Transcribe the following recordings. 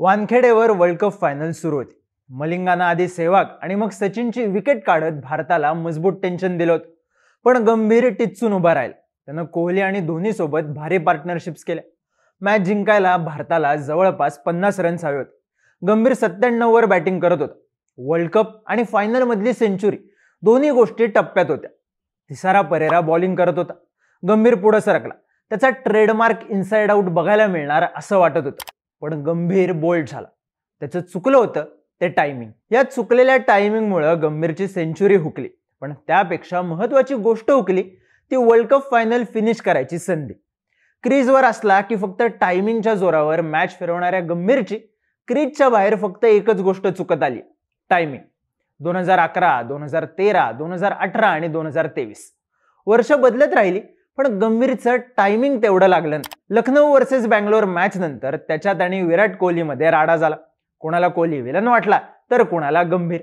वानखेडेवर world cup final सुरू होती मलिंगाना आधी सेवाग आणि मग सचिनची विकेट काढत भारताला मजबूत टेन्शन दिलं होतं पण गंभीर टिचून उभा राहील त्यानं कोहली आणि धोनी सोबत भारी पार्टनरशिप्स केल्या मॅच जिंकायला भारताला जवळपास पन्नास रन्स हवे होते गंभीर सत्त्याण्णववर वर बॅटिंग करत होता वर्ल्ड कप आणि फायनलमधली सेंचुरी दोन्ही गोष्टी टप्प्यात होत्या तिसारा परेरा बॉलिंग करत होता गंभीर पुढं सरकला त्याचा ट्रेडमार्क इनसाइड आऊट बघायला मिळणार असं वाटत होतं पण गंभीर बोल्ड झाला त्याचं चुकलं होतं ते टायमिंग या चुकलेल्या टायमिंगमुळं गंभीरची सेंचुरी हुकली पण त्यापेक्षा महत्वाची गोष्ट हुकली ती वर्ल्ड कप फायनल फिनिश करायची संधी क्रीजवर असला की फक्त टायमिंगच्या जोरावर मॅच फिरवणाऱ्या गंभीरची क्रीजच्या बाहेर फक्त एकच गोष्ट चुकत आली टायमिंग दोन हजार अकरा दोन हजार तेरा दोन हजार अठरा आणि दोन हजार तेवीस वर्ष बदलत राहिली पण गंभीरचं टायमिंग तेवढं लागलं लखनौ वर्सेस बँगलोर मॅच नंतर त्याच्यात आणि विराट कोहलीमध्ये राडा झाला कोणाला कोहली विलन वाटला तर कोणाला गंभीर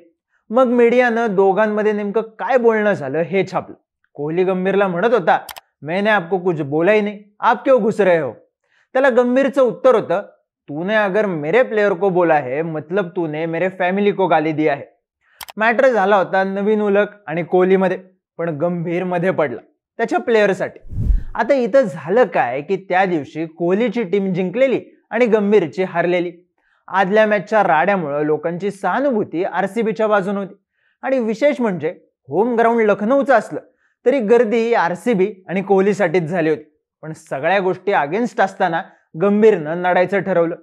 मग मीडियानं दोघांमध्ये नेमकं काय बोलणं झालं हे छापलं कोहली गंभीरला म्हणत होता मैंने आपको कुछ बोला ही नाही आप क्यों घुस रहे हो त्याला गंभीरचं उत्तर होतं तूने अगर मेरे प्लेयर को बोला है मतलब तूने मेरे फॅमिली को गाली दिया है मॅटर झाला होता नवीन उलक आणि कोहलीमध्ये पण गंभीर मध्ये पडला त्याच्या प्लेअरसाठी आता इथं झालं काय की त्या दिवशी कोहलीची टीम जिंकलेली आणि गंभीरची हारलेली आदल्या मॅचच्या राड्यामुळं लोकांची सहानुभूती आर सी बीच्या बाजून होती आणि विशेष म्हणजे होम ग्राउंड लखनौचं असलं तरी गर्दी आर सी बी आणि कोहलीसाठीच झाली होती पण सगळ्या गोष्टी अगेन्स्ट असताना गंभीरनं लढायचं ठरवलं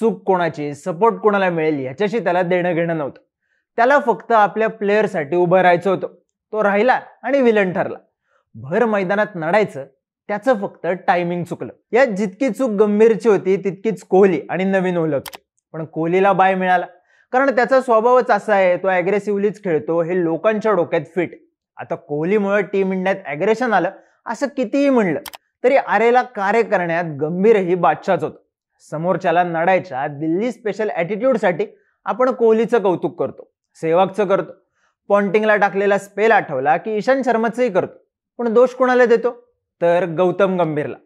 चूक कोणाची सपोर्ट कोणाला मिळेल याच्याशी त्याला देणं घेणं नव्हतं त्याला फक्त आपल्या प्लेअरसाठी उभं राहायचं होतं तो राहिला आणि विलन ठरला भर मैदानात नडायचं त्याचं फक्त टायमिंग चुकलं यात जितकी चूक गंभीरची होती तितकीच कोहली आणि नवीन ओळख पण कोहलीला बाय मिळाला कारण त्याचा स्वभावच असा आहे तो अग्रेसिव्हलीच खेळतो हे लोकांच्या डोक्यात फिट आता कोहलीमुळे टीम इंडियात ॲग्रेशन आलं असं कितीही म्हणलं तरी आरेला कार्य करण्यात गंभीरही बादशाच होतं समोरच्याला नडायच्या दिल्ली स्पेशल ऍटिट्यूडसाठी आपण कोहलीचं कौतुक करतो सेवकचं करतो पॉन्टिंगला टाकलेला स्पेल आठवला की ईशांत शर्माचंही करतो पण दोष कोणाला देतो तर गौतम गंभीरला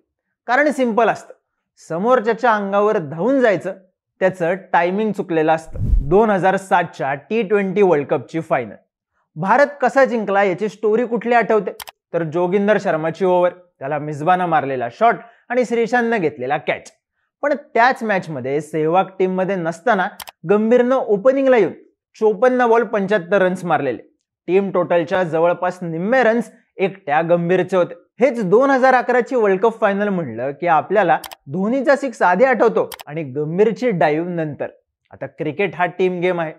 कारण सिंपल असतं समोरच्याच्या अंगावर धावून जायचं त्याचं टायमिंग चुकलेलं असतं दोन हजार सातच्या टी ट्वेंटी वर्ल्ड कपची फायनल भारत कसा जिंकला याची स्टोरी कुठली आठवते तर जोगिंदर शर्माची ओव्हर त्याला मिजबानं मारलेला शॉट आणि श्रीशांतनं घेतलेला कॅच पण त्याच मॅचमध्ये सेहवाग टीममध्ये नसताना गंभीरनं ओपनिंगला येऊन चोपन्न बॉल पंच्याहत्तर रन्स मारलेले टीम टोटलच्या जवळपास निम्मे रन्स एकट्या गंभीरचे होते हेच दोन हजार अकराची वर्ल्ड कप फायनल म्हणलं की आपल्याला धोनीचा सिक्स आधी आठवतो आणि गंभीरची डाईव्ह नंतर आता क्रिकेट हा टीम गेम आहे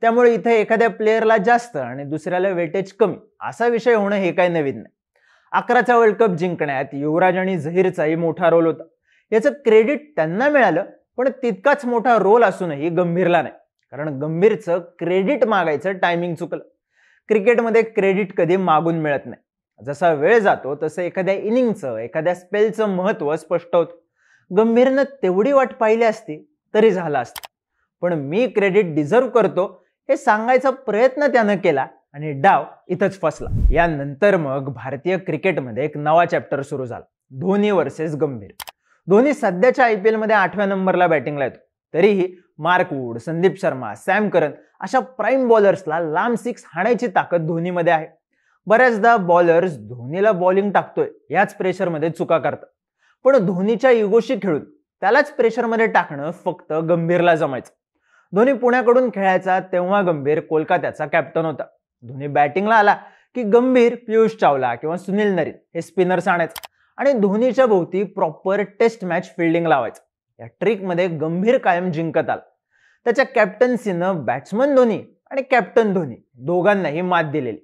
त्यामुळे इथे एखाद्या प्लेअरला जास्त आणि दुसऱ्याला वेटेज कमी असा विषय होणं हे काही नवीन नाही अकराचा वर्ल्ड कप जिंकण्यात युवराज आणि झहीरचाही मोठा रोल होता याचं क्रेडिट त्यांना मिळालं पण तितकाच मोठा रोल असूनही गंभीरला नाही कारण गंभीरचं क्रेडिट मागायचं टायमिंग चुकलं क्रिकेटमध्ये क्रेडिट कधी मागून मिळत नाही जसा वेळ जातो तसं एखाद्या इनिंगचं एखाद्या स्पेलचं महत्व स्पष्ट होतं गंभीरनं तेवढी वाट पाहिली असती तरी झाला असतं पण मी क्रेडिट डिझर्व करतो हे सांगायचा प्रयत्न त्यानं केला आणि डाव इथंच फसला यानंतर मग भारतीय क्रिकेटमध्ये एक नवा चॅप्टर सुरू झाला धोनी वर्सेस गंभीर धोनी सध्याच्या आय पी एलमध्ये आठव्या नंबरला बॅटिंगला येतो तरीही Mark Wood Sandeep Sharma Sam Curran अशा प्राईम बॉलर्सला लांब सिक्स हाणायची ताकद धोनीमध्ये आहे बऱ्याचदा बॉलर्स धोनीला बॉलिंग टाकतोय याच प्रेशरमध्ये चुका करतात पण धोनीच्या युगोशी खेळून त्यालाच प्रेशरमध्ये टाकणं फक्त गंभीरला जमायचं धोनी पुण्याकडून खेळायचा तेव्हा गंभीर कोलकात्याचा कॅप्टन होता धोनी बॅटिंगला आला की गंभीर पियुष चावला किंवा सुनील नरीन हे स्पिनर्स आणायचं आणि धोनीच्या भोवती प्रॉपर टेस्ट मॅच फिल्डिंग लावायचं या ट्रिकमध्ये गंभीर कायम जिंकत आला त्याच्या कॅप्टन्सीनं बॅट्समन धोनी आणि कॅप्टन धोनी दोघांनाही मात दिलेली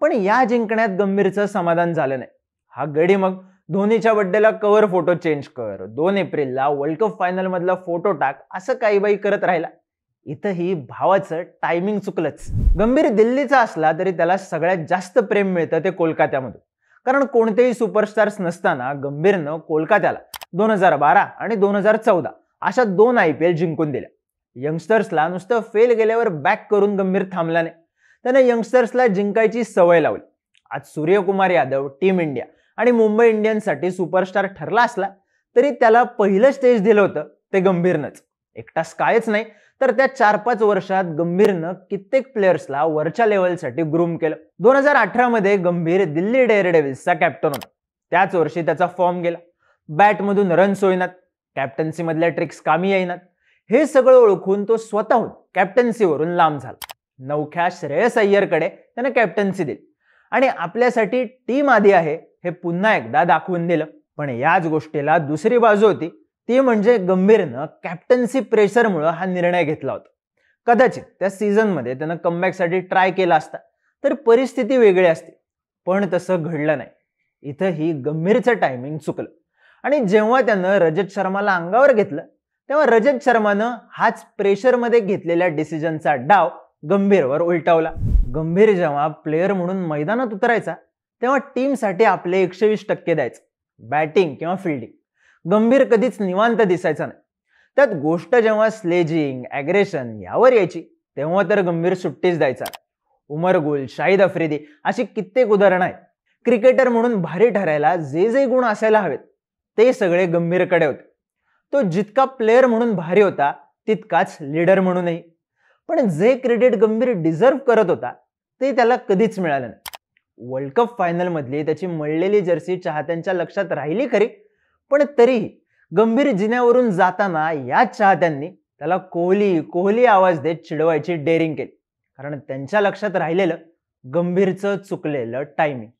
पण या जिंकण्यात गंभीरचं समाधान झालं नाही हा गडी मग धोनीच्या बड्डेला कव्हर फोटो चेंज कर दोन एप्रिलला वर्ल्ड कप फायनलमधला फोटो टाक असं काही बाई करत राहिला इथंही भावाचं टायमिंग चुकलंच गंभीर दिल्लीचा असला तरी त्याला सगळ्यात जास्त प्रेम मिळतं ते कोलकात्यामधून कारण कोणतेही सुपरस्टार्स नसताना गंभीरनं कोलकात्याला दोन हजार बारा आणि दोन हजार चौदा अशा दोन आय पी एल जिंकून दिल्या यंगस्टर्सला नुसतं फेल गेल्यावर बॅक करून गंभीर थांबला नाही त्यानं यंगस्टर्सला जिंकायची सवय लावली आज सूर्यकुमार यादव टीम इंडिया आणि मुंबई इंडियन्ससाठी सुपरस्टार ठरला असला तरी त्याला पहिलं स्टेज दिलं होतं ते गंभीरनंच एकटा कायच नाही तर त्या चार पाच वर्षात गंभीरनं कित्येक प्लेयर्सला वरच्या लेवलसाठी ग्रूम केलं दोन हजार अठरामध्ये गंभीर दिल्ली डेअरडेव्हिल्सचा कॅप्टन होता त्याच वर्षी त्याचा फॉर्म गेला बॅटमधून रन्स होईनात कॅप्टन्सीमधल्या ट्रिक्स कामी येईनात हे सगळं ओळखून तो स्वतःहून कॅप्टन्सीवरून लांब झाला नौख्या श्रेयस अय्यरकडे त्यानं कॅप्टन्सी दिली आणि आपल्यासाठी टीम आधी आहे हे पुन्हा एकदा दाखवून दिलं पण याच गोष्टीला दुसरी बाजू होती ती म्हणजे गंभीरनं कॅप्टन्सी प्रेशरमुळं हा निर्णय घेतला होता कदाचित त्या सीझनमध्ये त्यानं कमबॅकसाठी ट्राय केला असता तर परिस्थिती वेगळी असते पण तसं घडलं नाही इथं ही गंभीरचं टायमिंग चुकलं आणि जेव्हा त्यानं रजत शर्माला अंगावर घेतलं तेव्हा रजत शर्मानं हाच प्रेशरमध्ये घेतलेल्या डिसिजनचा डाव गंभीरवर उलटावला गंभीर जेव्हा प्लेअर म्हणून मैदानात उतरायचा तेव्हा टीमसाठी आपले एकशे वीस टक्के द्यायचं बॅटिंग किंवा फिल्डिंग गंभीर कधीच निवांत दिसायचा नाही त्यात गोष्ट जेव्हा स्लेजिंग ऍग्रेशन यावर यायची तेव्हा तर गंभीर सुट्टीच द्यायचा उमर गुल शाहिद अफ्रिदी अशी कित्येक उदाहरणं आहेत क्रिकेटर म्हणून भारी ठरायला जे जे गुण असायला हवेत ते सगळे गंभीरकडे होते तो जितका प्लेअर म्हणून भारी होता तितकाच लीडर म्हणूनही पण जे क्रेडिट गंभीर डिझर्व करत होता ते त्याला कधीच मिळालं नाही वर्ल्ड कप फायनलमधली त्याची मळलेली जर्सी चाहत्यांच्या लक्षात राहिली खरी पण तरीही गंभीर जिन्यावरून जाताना याच चाहत्यांनी त्याला कोहली कोहली आवाज देत चिडवायची डेअरिंग केली कारण त्यांच्या लक्षात राहिलेलं गंभीरचं चुकलेलं टायमिंग